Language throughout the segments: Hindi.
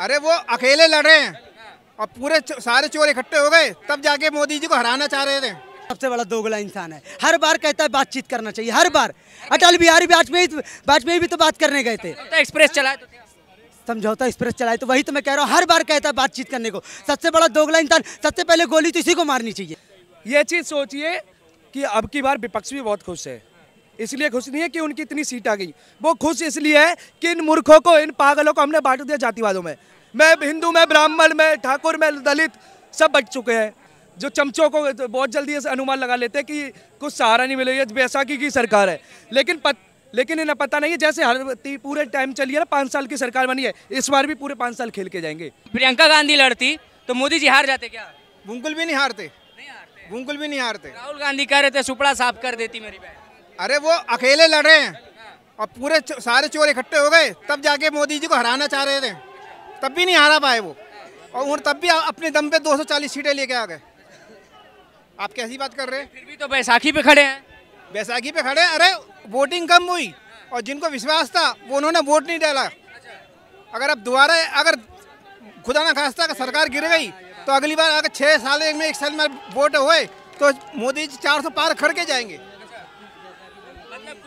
अरे वो अकेले लड़ रहे हैं और पूरे सारे चोर इकट्ठे हो गए तब जाके मोदी जी को हराना चाह रहे थे सबसे बड़ा दोगला इंसान है हर बार कहता है बातचीत करना चाहिए हर बार अटल बिहारी वाजपेयी वाजपेयी भी तो बात करने गए थे एक्सप्रेस चलाए तो समझौता एक्सप्रेस चलाए तो वही तो मैं कह रहा हूँ हर बार कहता है बातचीत करने को सबसे बड़ा दोगला इंसान सबसे पहले गोली तो इसी को मारनी चाहिए ये चीज़ सोचिए कि अब की बार विपक्ष भी बहुत खुश है इसलिए खुश नहीं है कि उनकी इतनी सीट आ गई वो खुश इसलिए है कि इन मूर्खों को इन पागलों को हमने बांट दिया जातिवादों में मैं हिंदू में ब्राह्मण में ठाकुर में दलित सब बच चुके हैं जो चमचों को तो बहुत जल्दी अनुमान लगा लेते हैं कि कुछ सहारा नहीं मिलेगा बैसाखी की सरकार है लेकिन पत, लेकिन इन्हें पता नहीं है जैसे हर पूरे टाइम चली है ना पाँच साल की सरकार बनी है इस बार भी पूरे पाँच साल खेल के जाएंगे प्रियंका गांधी लड़ती तो मोदी जी हार जाते क्या बुंकुल भी नहीं हारते नहीं हारते बुंकुल भी नहीं हारते राहुल गांधी कह रहे थे सुपड़ा साफ कर देती मेरी बहन अरे वो अकेले लड़ रहे हैं और पूरे सारे चोर इकट्ठे हो गए तब जाके मोदी जी को हराना चाह रहे थे तब भी नहीं हरा पाए वो और उन तब भी अपने दम पे 240 सीटें लेके आ गए आप कैसी बात कर रहे हैं फिर भी तो बैसाखी पे खड़े हैं बैसाखी पे खड़े हैं अरे वोटिंग कम हुई और जिनको विश्वास था वो उन्होंने वोट नहीं डाला अगर अब दोबारा अगर खुदा ना खास्ता अगर सरकार गिर गई तो अगली बार अगर छः साल में एक साल में वोट हुए तो मोदी जी चार सौ पार खड़ के जाएंगे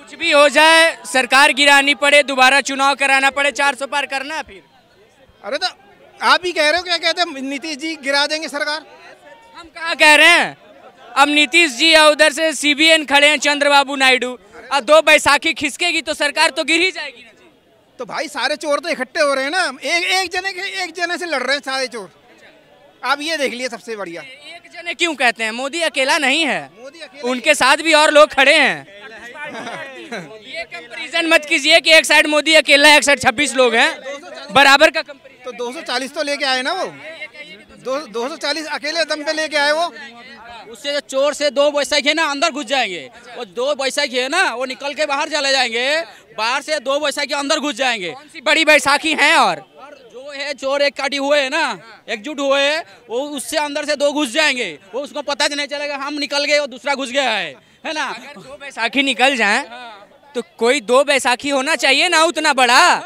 कुछ भी हो जाए सरकार गिरानी पड़े दोबारा चुनाव कराना पड़े चार सौ पार करना फिर अरे तो आप ही कह रहे हो क्या कहते हैं नीतीश जी गिरा देंगे सरकार हम कहा कह रहे हैं अब नीतीश जी और उधर से सीबीएन खड़े हैं चंद्रबाबू नायडू और दो बैसाखी खिसकेगी तो सरकार तो गिर ही जाएगी ना तो भाई सारे चोर तो इकट्ठे हो रहे हैं ना एक एक जने के एक जने से लड़ रहे हैं सारे चोर आप ये देख लिए सबसे बढ़िया एक जने क्यों कहते हैं मोदी अकेला नहीं है अकेला उनके साथ भी और लोग खड़े हैं ये कंपैरिजन मत कीजिए कि एक साइड मोदी अकेला एक साइड छब्बीस लोग हैं बराबर का तो 240 तो लेके आए ना वो दो चालीस अकेले दम पे लेके आए वो उससे जो चोर से दो बैसाखी है ना अंदर घुस जाएंगे वो दो बैसाखी है ना वो निकल के बाहर चले जाएंगे बाहर से दो बैसाखी अंदर घुस जाएंगे बड़ी बैसाखी है और जो है चोर एक काटी हुए है ना एकजुट हुए वो उससे अंदर से दो घुस जाएंगे वो उसको पता तो नहीं चलेगा हम निकल गए और दूसरा घुस गया है है ना दो बैसाखी निकल जाए हाँ। तो कोई दो बैसाखी होना चाहिए ना उतना बड़ा हाँ,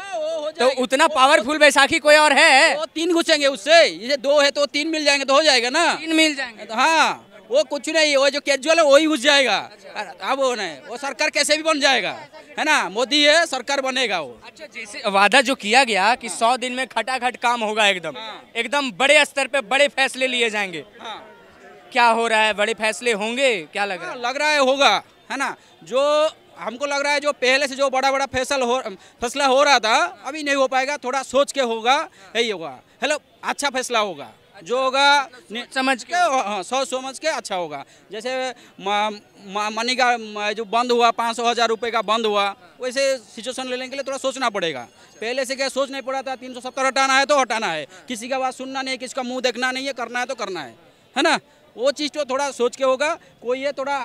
तो उतना पावरफुल बैसाखी कोई और है तो तीन घुसेंगे उससे ये दो है तो तीन मिल जाएंगे तो हो जाएगा ना तीन मिल जाएंगे तो हाँ वो कुछ नहीं वो जो कैजुअल है वही घुस जाएगा अच्छा। अब वो नहीं वो सरकार कैसे भी बन जाएगा है ना मोदी है सरकार बनेगा वो अच्छा जैसे वादा जो किया गया कि सौ दिन में खटाखट काम होगा एकदम हाँ। एकदम बड़े स्तर पे बड़े फैसले लिए जाएंगे हाँ। क्या हो रहा है बड़े फैसले होंगे क्या लग रहा है लग रहा है होगा है ना जो हमको लग रहा है जो पहले से जो बड़ा बड़ा फैसल हो फैसला हो रहा था अभी नहीं हो पाएगा थोड़ा सोच के होगा यही होगा हेलो अच्छा फैसला होगा जो होगा अच्छा, समझ के हाँ, हाँ सोच समझ के अच्छा होगा जैसे मनी का जो बंद हुआ पाँच सौ हज़ार रुपये का बंद हुआ वैसे सिचुएशन लेने के लिए थोड़ा सोचना पड़ेगा पहले से क्या सोच नहीं पड़ा था तीन सौ सत्तर हटाना है तो हटाना है किसी का बात सुनना नहीं है किसी का मुँह देखना नहीं है करना है तो करना है है ना वो चीज़ तो थोड़ा सोच के होगा कोई ये थोड़ा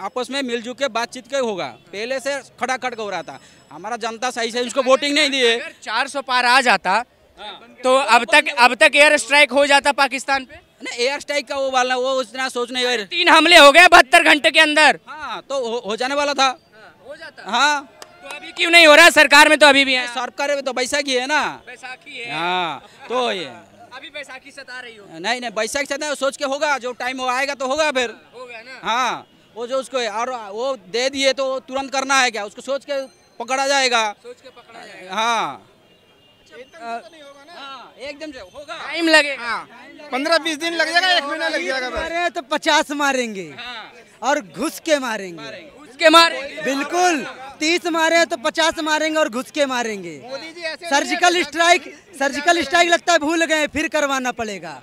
आपस में मिलजुल के बातचीत के होगा पहले से खड़ाखड़ हो रहा था हमारा जनता सही से उसको वोटिंग नहीं दिए चार सौ पार आ जाता हाँ। तो अब तक अब तक एयर स्ट्राइक हो जाता पाकिस्तान पे एयर स्ट्राइक का वो वाला वो उतना सोच नहीं एयर तीन हमले हो गए बहत्तर घंटे के अंदर हाँ तो हो, हो जाने वाला था हाँ, हो जाता हाँ तो अभी क्यों नहीं हो रहा सरकार में तो अभी भी है सरकार में तो बैसाखी है ना बैसाखी है हाँ तो ये अभी बैसाखी सता रही हो नहीं नहीं बैसाखी सता सोच के होगा जो टाइम आएगा तो होगा फिर होगा ना हाँ वो जो उसको और वो दे दिए तो तुरंत करना है क्या उसको सोच के पकड़ा जाएगा सोच के पकड़ा जाएगा हाँ, हाँ एकदम से होगा टाइम लगेगा हाँ, पंद्रह बीस दिन लग जाएगा एक महीना लग जाएगा तो पचास मारेंगे हाँ। और घुस के मारेंगे घुस के मारे बिल्कुल तीस मारे तो पचास मारेंगे और घुस के मारेंगे सर्जिकल स्ट्राइक सर्जिकल स्ट्राइक लगता है भूल गए फिर करवाना पड़ेगा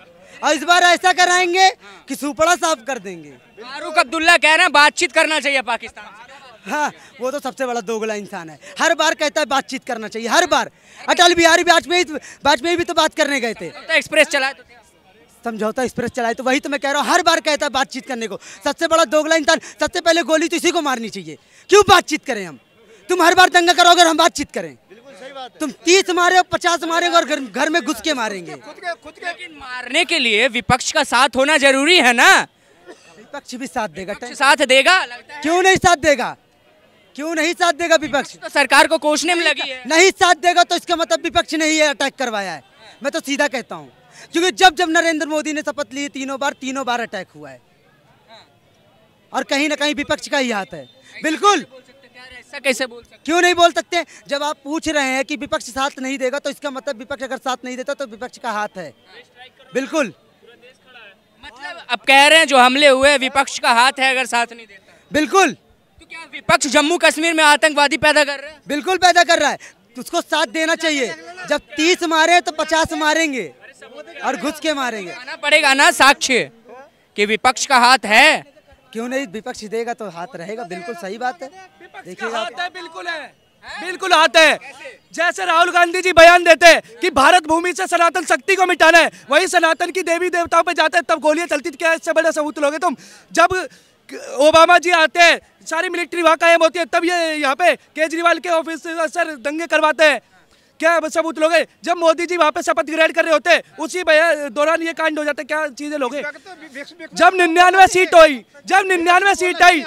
और इस बार ऐसा कराएंगे कि सुपड़ा साफ कर देंगे फारूक अब्दुल्ला कह रहे हैं बातचीत करना चाहिए पाकिस्तान हाँ वो तो सबसे बड़ा दोगला इंसान है हर बार कहता है बातचीत करना चाहिए हर बार अटल बिहारी वाजपेयी वाजपेयी भी तो बात करने गए थे एक्सप्रेस चलाए समझौता एक्सप्रेस चलाए तो, तो वही तो मैं कह रहा हूँ हर बार कहता है बातचीत करने को सबसे बड़ा दोगला इंसान सबसे पहले गोली तो इसी को मारनी चाहिए क्यों बातचीत करें हम तुम हर बार दंगा करोगे हम बातचीत करें तुम तीस मारे हो पचास मारे और घर में घुस के मारेंगे मारने के लिए विपक्ष का साथ होना जरूरी है ना विपक्ष भी साथ देगा साथ देगा क्यों नहीं साथ देगा क्यों नहीं साथ देगा विपक्ष तो सरकार को कोसने में लगी है नहीं साथ देगा तो इसका मतलब विपक्ष ने ही अटैक करवाया है मैं तो सीधा कहता हूँ क्योंकि जब जब नरेंद्र मोदी ने शपथ ली तीनों बार तीनों बार अटैक हुआ है और कहीं ना कहीं विपक्ष का ही हाथ है बिल्कुल ऐसा कैसे बोल सकते क्यों नहीं बोल सकते जब आप पूछ रहे हैं कि विपक्ष साथ नहीं देगा तो इसका मतलब विपक्ष अगर साथ नहीं देता तो विपक्ष का हाथ है बिल्कुल मतलब अब कह रहे हैं जो हमले हुए विपक्ष का हाथ है अगर साथ नहीं देता बिल्कुल तो क्या विपक्ष जम्मू कश्मीर में आतंकवादी पैदा कर रहे हैं बिल्कुल पैदा कर रहा है उसको साथ देना चाहिए जब तीस मारे तो पचास मारेंगे और घुस के मारेंगे पड़ेगा ना साक्ष्य कि विपक्ष का हाथ है क्यों नहीं विपक्ष देगा तो हाथ रहेगा बिल्कुल सही बात है देखिए हाथ है बिल्कुल है बिल्कुल हाथ है जैसे राहुल गांधी जी बयान देते हैं कि भारत भूमि से सनातन शक्ति को मिटाना है वही सनातन की देवी देवताओं पे जाते हैं तब गोलियां चलती क्या इससे बड़ा सबूत लोगे तुम जब ओबामा जी आते हैं सारी मिलिट्री वहाँ कायम होती है तब ये यहाँ पे केजरीवाल के ऑफिस सर दंगे करवाते हैं क्या सबूत लोगे जब मोदी जी वहाँ पे शपथ ग्रहण कर रहे होते उसी दौरान ये कांड हो जाते क्या चीजें लोगे जब निन्यानवे सीट आई जब निन्यानवे सीट आई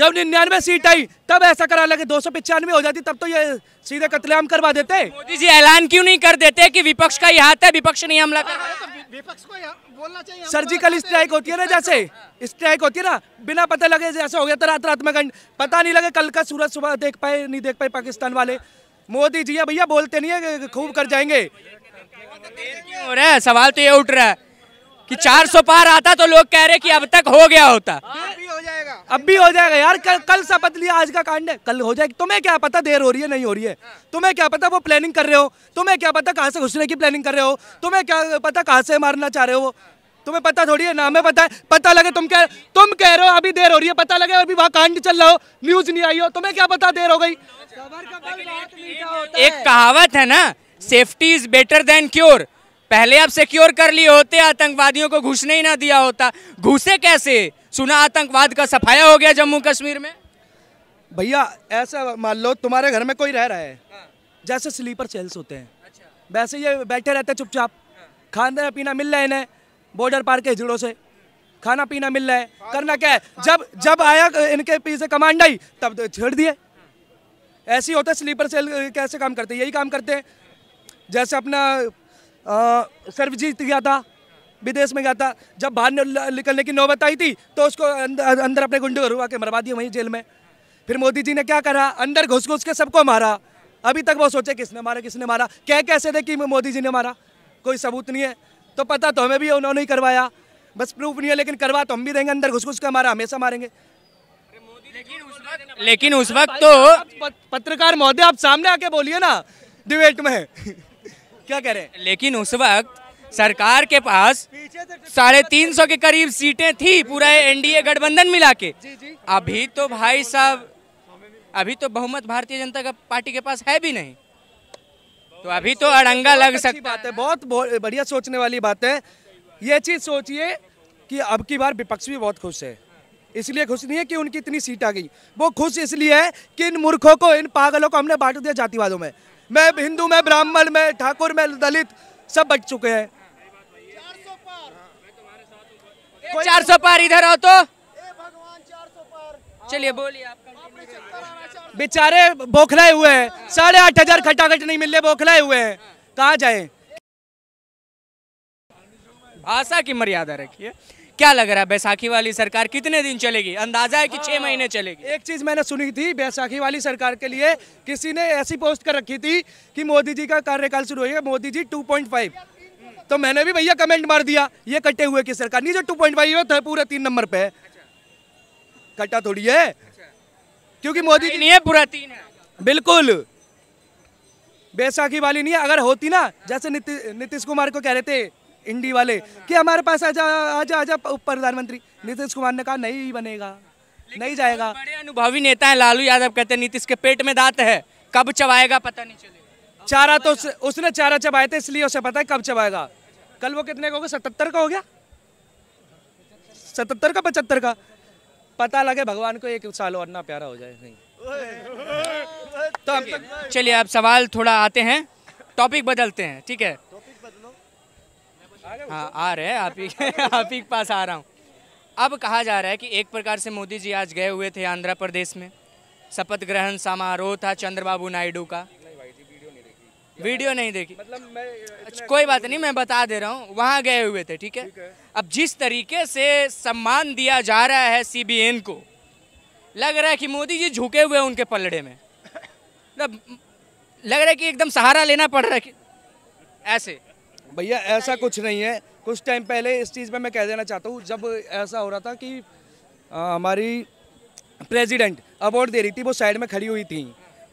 जब निन्यानवे सीट आई तब ऐसा करा लगे दो सौ पिचानवे हो जाती तब तो ये सीधे कतलेआम करवा देते मोदी जी ऐलान क्यों नहीं कर देते कि विपक्ष का यहाँ है विपक्ष नहीं हमला कर हाँ, तो विपक्ष को बोलना चाहिए सर्जिकल स्ट्राइक होती है ना जैसे स्ट्राइक होती है ना बिना पता लगे जैसे हो गया था तो रात रात में गंड पता नहीं लगे कल का सूरज सुबह देख पाए नहीं देख पाए पाकिस्तान वाले मोदी जी भैया बोलते नहीं है खूब कर जाएंगे हो रहा है सवाल तो ये उठ रहा है कि 400 पार आता तो लोग कह रहे कि अब तक हो गया होता अब भी हो जाएगा अब भी हो जाएगा यार कल कल शपथ लिया आज का कांड है कल हो जाएगा तुम्हें क्या पता देर हो रही है नहीं हो रही है तुम्हें क्या पता वो प्लानिंग कर रहे हो तुम्हें क्या पता कहाँ से घुसने की प्लानिंग कर रहे हो तुम्हें क्या पता कहाँ से मारना चाह रहे हो तुम्हें पता थोड़ी है ना हमें पता है पता लगे तुम कह तुम कह रहे हो अभी देर हो रही है पता लगे अभी वहाँ कांड चल रहा हो न्यूज नहीं आई हो तुम्हें क्या पता देर हो गई एक कहावत है ना safety is better than cure पहले आप सिक्योर कर लिए होते आतंकवादियों को घुसने ही ना दिया होता घुसे कैसे सुना आतंकवाद का सफाया हो गया जम्मू कश्मीर में भैया ऐसा मान लो तुम्हारे घर में कोई रह रहा है हाँ। जैसे स्लीपर सेल्स होते हैं अच्छा। वैसे ये बैठे रहते हैं चुपचाप हाँ। खाना पीना मिल रहा है इन्हें बॉर्डर पार के हिजड़ों से खाना पीना मिल रहा है करना क्या है जब जब आया इनके पीछे कमांड आई तब तो छेड़ दिए ऐसे ही होता है स्लीपर सेल कैसे काम करते यही काम करते हैं जैसे अपना सर्वजीत गया था विदेश में गया था जब बाहर निकलने की नौबत आई थी तो उसको अंदर, अंदर अपने गुंडे रुआ के मरवा दिया वहीं जेल में फिर मोदी जी ने क्या करा अंदर घुस घुस के सबको मारा अभी तक वो सोचे किसने मारा किसने मारा कह कैसे थे कि मोदी जी ने मारा कोई सबूत नहीं है तो पता तो हमें भी उन्होंने ही करवाया बस प्रूफ नहीं है लेकिन करवा तो हम भी देंगे अंदर घुस घुस के हमारा हमेशा मारेंगे लेकिन उस वक्त तो पत्रकार महोदय आप सामने आके बोलिए ना डिबेट में क्या कह रहे हैं लेकिन उस वक्त सरकार के पास साढ़े तीन सौ के करीब सीटें थी पूरा एनडीए गठबंधन मिला के अभी तो भाई साहब अभी तो बहुमत भारतीय जनता का पार्टी के पास है भी नहीं तो अभी तो अड़ंगा लग सकती बात है बहुत बढ़िया सोचने वाली बात है ये चीज़ सोचिए कि अब की बार विपक्ष भी बहुत खुश है इसलिए खुश नहीं है कि उनकी इतनी सीट आ गई वो खुश इसलिए है कि इन मूर्खों को इन पागलों को हमने बांट दिया जातिवादों में मैं हिंदू में ब्राह्मण में ठाकुर में दलित सब बच चुके हैं हाँ। चार सौ पार इधर आओ तो चलिए बोलिए आप बेचारे बौखलाए हुए हैं साढ़े आठ हजार खटाखट नहीं मिल रहे बौखलाए हुए हैं कहाँ जाए भाषा की मर्यादा रखिए क्या लग रहा है बैसाखी वाली सरकार कितने दिन चलेगी अंदाजा है कि छह हाँ। महीने चलेगी एक चीज मैंने सुनी थी बैसाखी वाली सरकार के लिए किसी ने ऐसी पोस्ट कर रखी थी कि मोदी जी का कार्यकाल शुरू होगा मोदी जी 2.5 तो मैंने भी भैया कमेंट मार दिया ये कटे हुए की सरकार नहीं जो फाइव तो है पूरे तीन नंबर पे है इकट्ठा थोड़ी है क्योंकि मोदी जी नहीं है पूरा तीन है बिल्कुल बैसाखी वाली नहीं है अगर होती ना जैसे नीतीश कुमार को कह रहे थे इंडी वाले कि हमारे पास आजा आजा आजा उप प्रधानमंत्री नीतीश कुमार ने कहा नहीं बनेगा नहीं जाएगा बड़े अनुभवी नेता है लालू यादव कहते हैं नीतीश के पेट में दांत है कब चबाएगा पता नहीं चलेगा चारा तो उसने चारा चबाए थे इसलिए उसे पता है कब चबाएगा कल वो कितने का हो गया सतहत्तर का हो गया सतहत्तर का पचहत्तर का पता लगे भगवान को एक साल और ना प्यारा हो जाए नहीं तो अब चलिए अब सवाल थोड़ा आते हैं टॉपिक बदलते हैं ठीक है हाँ आ रहे हैं आप ही आप ही पास आ रहा हूँ अब कहा जा रहा है कि एक प्रकार से मोदी जी आज गए हुए थे आंध्र प्रदेश में शपथ ग्रहण समारोह था चंद्रबाबू नायडू का वीडियो नहीं देखी मतलब मैं कोई बात नहीं मैं बता दे रहा हूँ वहाँ गए हुए थे ठीक है? अब जिस तरीके से सम्मान दिया जा रहा है सी को लग रहा है कि मोदी जी झुके हुए उनके पलड़े में मतलब लग रहा है कि एकदम सहारा लेना पड़ रहा है ऐसे भैया ऐसा कुछ नहीं है कुछ टाइम पहले इस चीज़ में मैं कह देना चाहता हूँ जब ऐसा हो रहा था कि आ, हमारी प्रेसिडेंट अवार्ड दे रही थी वो साइड में खड़ी हुई थी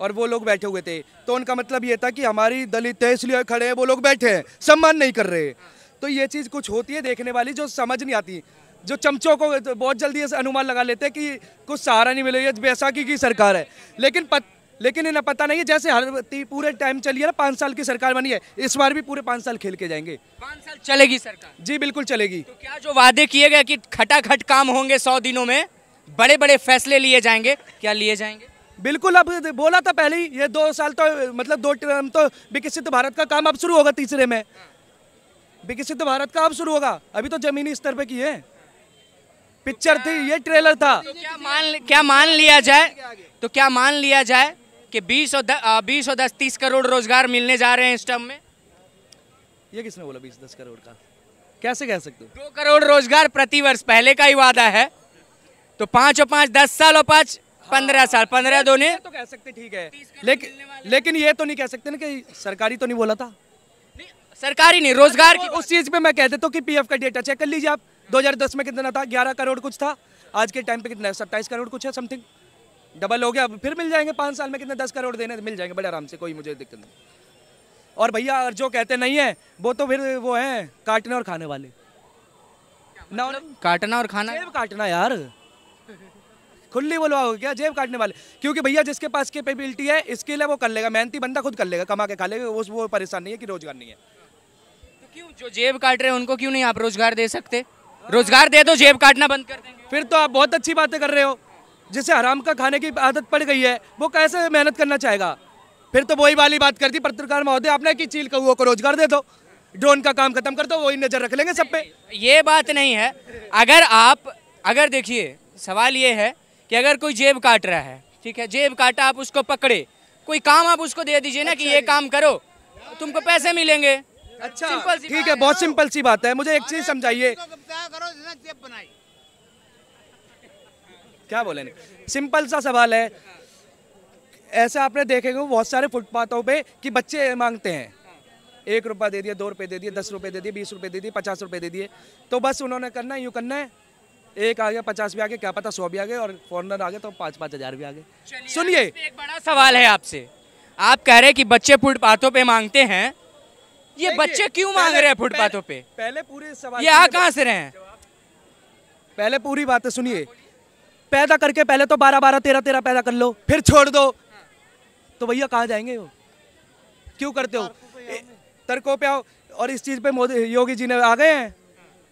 और वो लोग बैठे हुए थे तो उनका मतलब ये था कि हमारी दलित है इसलिए खड़े हैं वो लोग बैठे हैं सम्मान नहीं कर रहे तो ये चीज़ कुछ होती है देखने वाली जो समझ नहीं आती जो चमचों को तो बहुत जल्दी अनुमान लगा लेते हैं कि कुछ सहारा नहीं मिलेगा बैसाखी की सरकार है लेकिन पत, लेकिन इन्हें पता नहीं है जैसे हर पूरे टाइम चली है ना पाँच साल की सरकार बनी है इस बार भी पूरे पाँच साल खेल के जाएंगे पाँच साल चलेगी सरकार जी बिल्कुल चलेगी तो क्या जो वादे किए गए कि खटाखट काम होंगे सौ दिनों में बड़े बड़े फैसले लिए जाएंगे क्या लिए जाएंगे बिल्कुल अब बोला था पहले ही ये दो साल तो मतलब दो टर्म तो विकसित भारत का काम अब शुरू होगा तीसरे में विकसित भारत का अब शुरू होगा अभी तो जमीनी स्तर पे की है पिक्चर थी ये ट्रेलर था तो क्या मान क्या मान लिया जाए तो क्या मान लिया जाए कि 20 और बीस और दस तीस करोड़ रोजगार मिलने जा रहे हैं इस टर्म में ये किसने बोला बीस दस करोड़ का कैसे कह सकते दो करोड़ रोजगार प्रतिवर्ष पहले का ही वादा है तो पाँच और पाँच दस साल और पाँच हाँ। पंद्रह साल पंद्रह तो दो ने तो कह सकते ठीक है लेकिन लेकिन ये तो नहीं कह सकते ना कि सरकारी तो नहीं बोला था सरकारी नहीं रोजगार की उस चीज पे मैं कह देता हूँ कि पीएफ का डेटा चेक कर लीजिए आप 2010 में कितना था 11 करोड़ कुछ था आज के टाइम पे कितना है सत्ताईस करोड़ कुछ है समथिंग डबल हो गया अब फिर मिल जाएंगे पाँच साल में कितने दस करोड़ देने मिल जाएंगे बड़े आराम से कोई मुझे दिक्कत नहीं और भैया और जो कहते नहीं है वो तो फिर वो है काटने और खाने वाले ना मतलब? काटना और खाना काटना यार खुली बोलवाओगे क्या जेब काटने वाले क्योंकि भैया जिसके पास कैपेबिलिटी है इसके लिए वो कर लेगा मेहनती बंदा खुद कर लेगा कमा के खा लेगा उस वो परेशान नहीं है कि रोजगार नहीं है तो क्यों जो जेब काट रहे हैं उनको क्यों नहीं आप रोजगार दे सकते रोजगार दे दो जेब काटना बंद कर देंगे फिर तो आप बहुत अच्छी बातें कर रहे हो जिसे हराम का खाने की आदत पड़ गई है वो कैसे मेहनत करना चाहेगा फिर तो वही वाली बात करती पत्रकार महोदय आपने की चील कौओ को रोजगार दे दो ड्रोन का काम खत्म कर दो वही नजर रख लेंगे सब पे ये बात नहीं है अगर आप अगर देखिए सवाल ये है कि अगर कोई जेब काट रहा है ठीक है जेब काटा आप उसको पकड़े कोई काम आप उसको दे दीजिए ना अच्छा कि ये अच्छा, काम करो तुमको पैसे मिलेंगे अच्छा ठीक है बहुत सिंपल सी बात है मुझे एक चीज समझाइए क्या बोले सिंपल सा सवाल है ऐसा आपने देखेगा बहुत सारे फुटपाथों पे कि बच्चे मांगते हैं एक रुपया दे दिया दो रुपये दे दिए दस रुपये दे दिए बीस रुपये दे दिए पचास रुपये दे दिए तो बस उन्होंने करना है यूँ करना है एक आ गया पचास भी आ गए क्या पता सौ भी आ गए और फॉरनर आ गए तो पाँच पाँच हज़ार भी आ गए सुनिए एक बड़ा सवाल है आपसे आप कह रहे हैं कि बच्चे फुटपाथों पे मांगते हैं ये बच्चे क्यों मांग रहे हैं फुटपाथों पे पहले पूरे सवाल ये आ कहाँ से रहे हैं पहले पूरी बात सुनिए पैदा करके पहले तो बारह बारह तेरह तेरह पैदा कर लो फिर छोड़ दो तो भैया कहाँ जाएंगे वो क्यों करते हो तर्कों पे आओ और इस चीज़ पे मोदी योगी जी ने आ गए हैं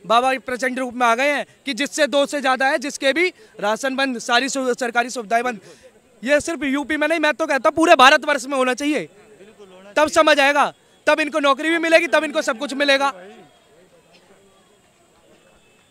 बाबा प्रचंड रूप में आ गए हैं कि जिससे दो से ज़्यादा है जिसके भी राशन बंद सारी सरकारी सुविधाएं बंद ये सिर्फ यूपी में नहीं मैं तो कहता पूरे पूरे भारतवर्ष में होना चाहिए तब समझ आएगा तब इनको नौकरी भी मिलेगी तब इनको सब कुछ मिलेगा